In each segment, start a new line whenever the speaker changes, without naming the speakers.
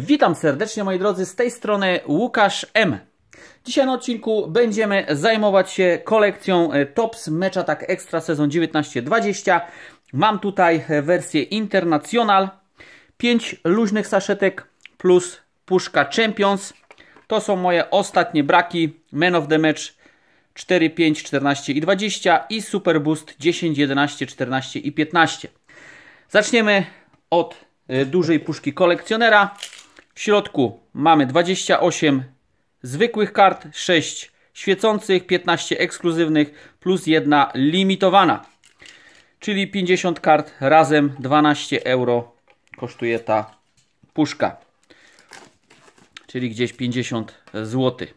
Witam serdecznie moi drodzy, z tej strony Łukasz M. Dzisiaj na odcinku będziemy zajmować się kolekcją e, TOPS Mecz tak Extra sezon 19-20. Mam tutaj e, wersję International, 5 luźnych saszetek plus puszka Champions. To są moje ostatnie braki Man of the Match 4, 5, 14 i 20 i Super Boost 10, 11, 14 i 15. Zaczniemy od e, dużej puszki kolekcjonera. W środku mamy 28 zwykłych kart, 6 świecących, 15 ekskluzywnych plus jedna limitowana. Czyli 50 kart razem 12 euro kosztuje ta puszka. Czyli gdzieś 50 zł.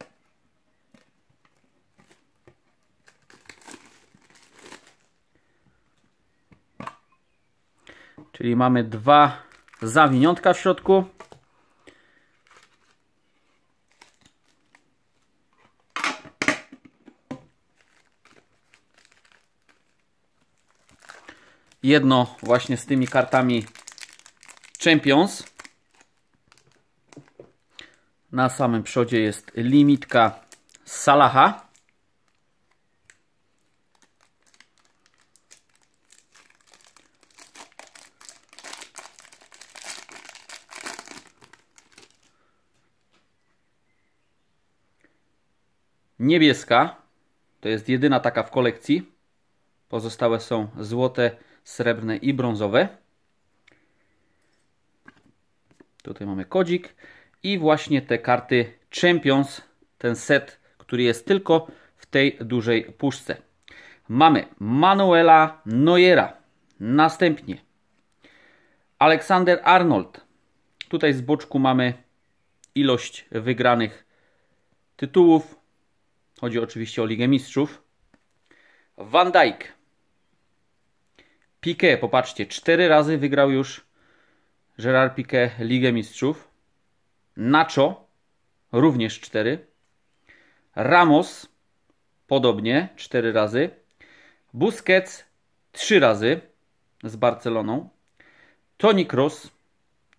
Czyli mamy dwa zawiniątka w środku. Jedno właśnie z tymi kartami Champions. Na samym przodzie jest limitka Salaha. Niebieska. To jest jedyna taka w kolekcji. Pozostałe są złote, srebrne i brązowe. Tutaj mamy kodzik i właśnie te karty Champions, ten set, który jest tylko w tej dużej puszce. Mamy Manuela Neuera, następnie Alexander Arnold. Tutaj z boczku mamy ilość wygranych tytułów. Chodzi oczywiście o Ligę Mistrzów. Van Dijk, Piqué, popatrzcie, cztery razy wygrał już Gerard Piqué Ligę Mistrzów. Nacho również cztery. Ramos podobnie cztery razy. Busquets trzy razy z Barceloną. Toni Kroos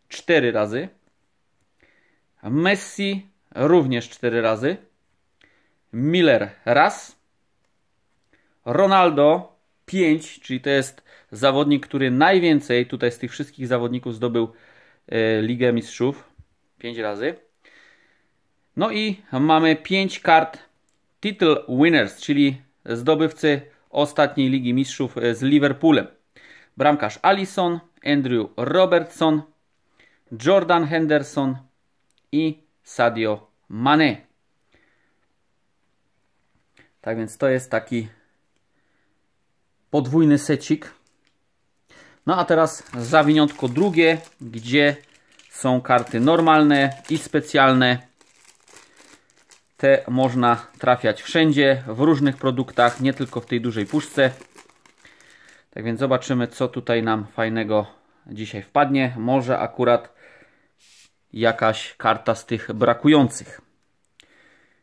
cztery razy. Messi również cztery razy. Miller raz. Ronaldo 5, czyli to jest zawodnik, który najwięcej tutaj z tych wszystkich zawodników zdobył e, Ligę Mistrzów 5 razy. No i mamy 5 kart Title Winners, czyli zdobywcy ostatniej Ligi Mistrzów e, z Liverpoolem. Bramkarz Allison, Andrew Robertson, Jordan Henderson i Sadio Mane. Tak więc to jest taki podwójny secik. No a teraz zawiniątko drugie, gdzie są karty normalne i specjalne. Te można trafiać wszędzie, w różnych produktach, nie tylko w tej dużej puszce. Tak więc zobaczymy, co tutaj nam fajnego dzisiaj wpadnie. Może akurat jakaś karta z tych brakujących.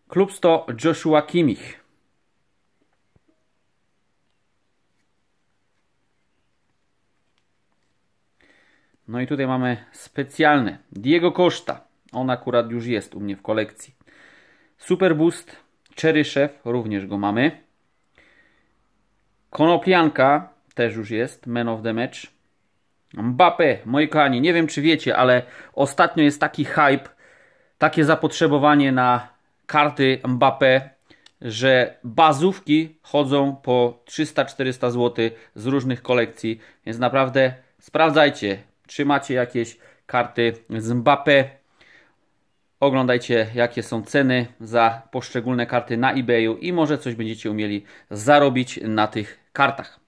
Klub 100 Joshua Kimich. No i tutaj mamy specjalne. Diego Costa. On akurat już jest u mnie w kolekcji. Super Boost. Cherry Chef. Również go mamy. Konopianka Też już jest. Man of the Match. Mbappe. Moi kochani, nie wiem czy wiecie, ale ostatnio jest taki hype. Takie zapotrzebowanie na karty Mbappe że bazówki chodzą po 300-400 zł z różnych kolekcji, więc naprawdę sprawdzajcie czy macie jakieś karty z Mbappe, oglądajcie jakie są ceny za poszczególne karty na eBayu i może coś będziecie umieli zarobić na tych kartach.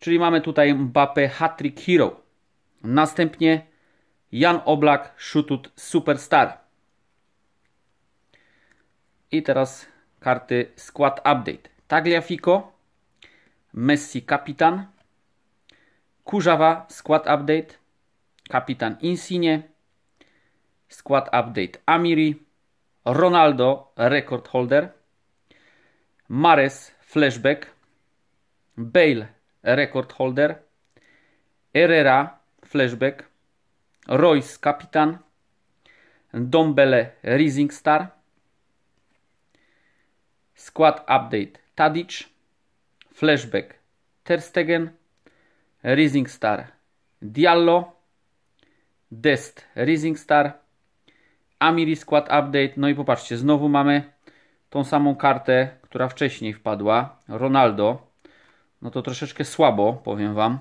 Czyli mamy tutaj Mbappe Hattrick Hero. Następnie Jan Oblak Shootout Superstar. I teraz karty skład update. Tagliafico, Messi kapitan, Kurzawa skład update, kapitan Insigne, skład update Amiri, Ronaldo record holder, Mares flashback, Bale record holder, Herrera flashback, Royce kapitan, Dombele Rising Star, skład update Tadic, flashback Terstegen, Rising Star Diallo, Dest Rising Star, Amiri Squad Update. No i popatrzcie, znowu mamy tą samą kartę, która wcześniej wpadła, Ronaldo. No to troszeczkę słabo, powiem Wam.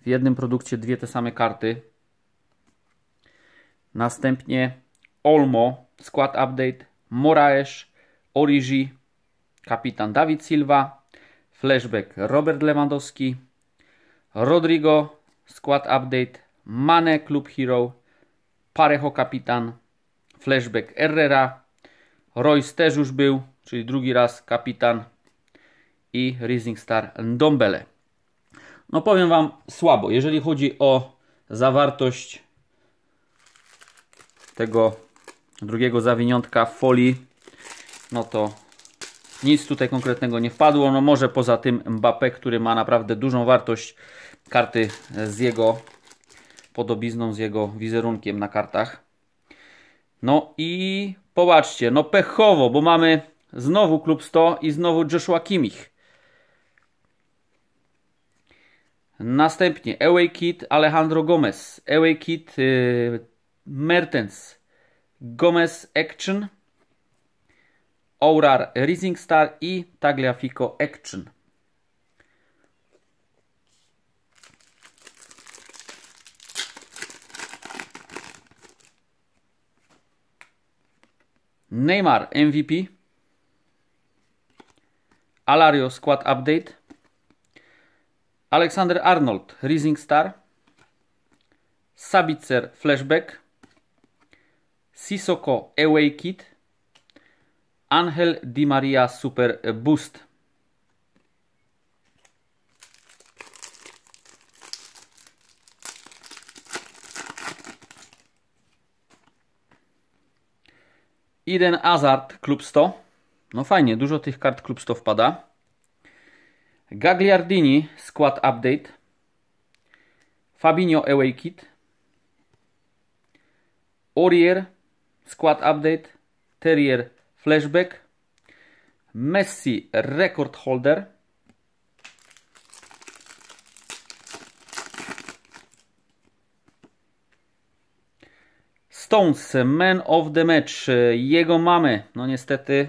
W jednym produkcie dwie te same karty. Następnie Olmo, Squad Update, Moraes, Origi, kapitan Dawid Silva, Flashback Robert Lewandowski, Rodrigo, Skład Update, Mane, Club Hero, Parejo kapitan, Flashback Herrera, Royce też już był, czyli drugi raz kapitan i Rising Star Ndombele. No powiem Wam słabo, jeżeli chodzi o zawartość tego drugiego zawiniątka w folii, no to nic tutaj konkretnego nie wpadło. No może poza tym Mbappé, który ma naprawdę dużą wartość karty z jego podobizną, z jego wizerunkiem na kartach. No i popatrzcie, no pechowo, bo mamy znowu klub 100 i znowu Joshua Kimich. Następnie Away Kit Alejandro Gomez, Away Kit yy, Mertens, Gomez Action, Aurar Rising Star i Tagliafico Action. Neymar MVP. Alario Squad Update. Aleksander Arnold Rising Star. Sabitzer Flashback. Sisoko Away Kit. Angel Di Maria Super Boost. Eden Hazard Klub 100. No fajnie, dużo tych kart Klub 100 wpada. Gagliardini Squad Update. Fabinho Away Kit. Orier Squad Update. Terrier flashback, Messi record holder, Stones man of the match, jego mamy, no niestety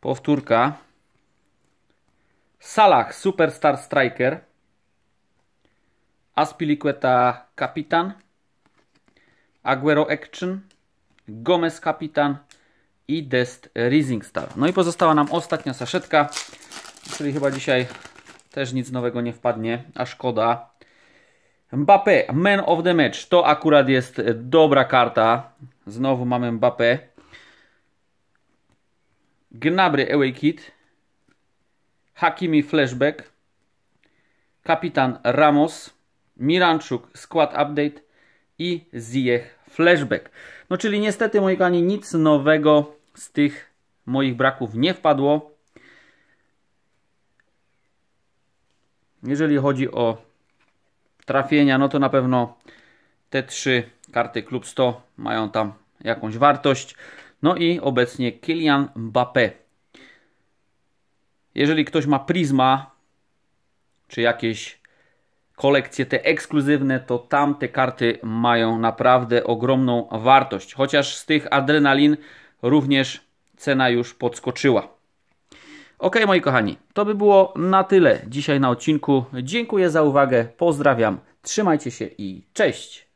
powtórka, Salah superstar striker, Aspilicueta kapitan, Aguero action, Gomez kapitan, i Dest Rising Star. No i pozostała nam ostatnia saszetka, czyli chyba dzisiaj też nic nowego nie wpadnie, a szkoda. Mbappé, Man of the Match. To akurat jest dobra karta. Znowu mamy Mbappé. Gnabry Away Kit. Hakimi Flashback. Kapitan Ramos. Miranczuk Squad Update i Ziyech Flashback. No czyli niestety, moi kochani, nic nowego z tych moich braków nie wpadło. Jeżeli chodzi o trafienia, no to na pewno te trzy karty Klub 100 mają tam jakąś wartość. No i obecnie Kylian Mbappé. Jeżeli ktoś ma Prisma, czy jakieś kolekcje te ekskluzywne, to tam te karty mają naprawdę ogromną wartość. Chociaż z tych adrenalin również cena już podskoczyła. Ok, moi kochani, to by było na tyle dzisiaj na odcinku. Dziękuję za uwagę, pozdrawiam, trzymajcie się i cześć!